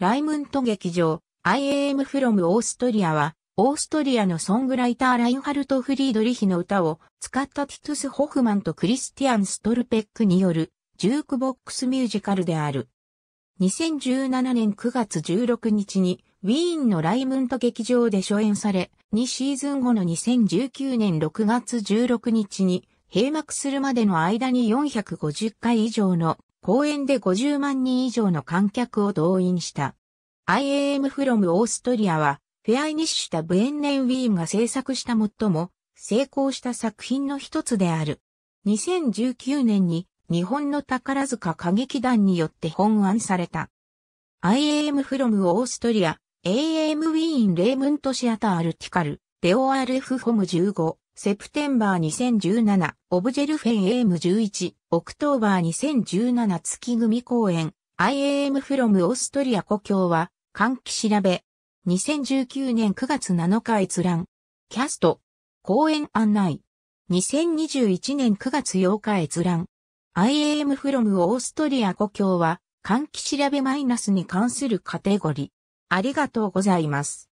ライムント劇場、IAM from オーストリアは、オーストリアのソングライターラインハルト・フリードリヒの歌を使ったティトゥス・ホフマンとクリスティアン・ストルペックによるジュークボックスミュージカルである。2017年9月16日にウィーンのライムント劇場で初演され、2シーズン後の2019年6月16日に閉幕するまでの間に450回以上の公演で50万人以上の観客を動員した。IAM from オーストリアは、フェアイニッシュタ・ブエンネン・ウィーンが制作した最も成功した作品の一つである。2019年に日本の宝塚歌劇団によって本案された。IAM from オーストリア、AM ウィーン・レームント・シアター・アルティカル、デオ RF ホム15。セプテンバー2017、オブジェルフェンエーム1 1オクトーバー2017月組公演、IAM from オーストリア故郷は、換気調べ。2019年9月7日閲覧。キャスト。公演案内。2021年9月8日閲覧。IAM from オーストリア故郷は、換気調べマイナスに関するカテゴリー。ありがとうございます。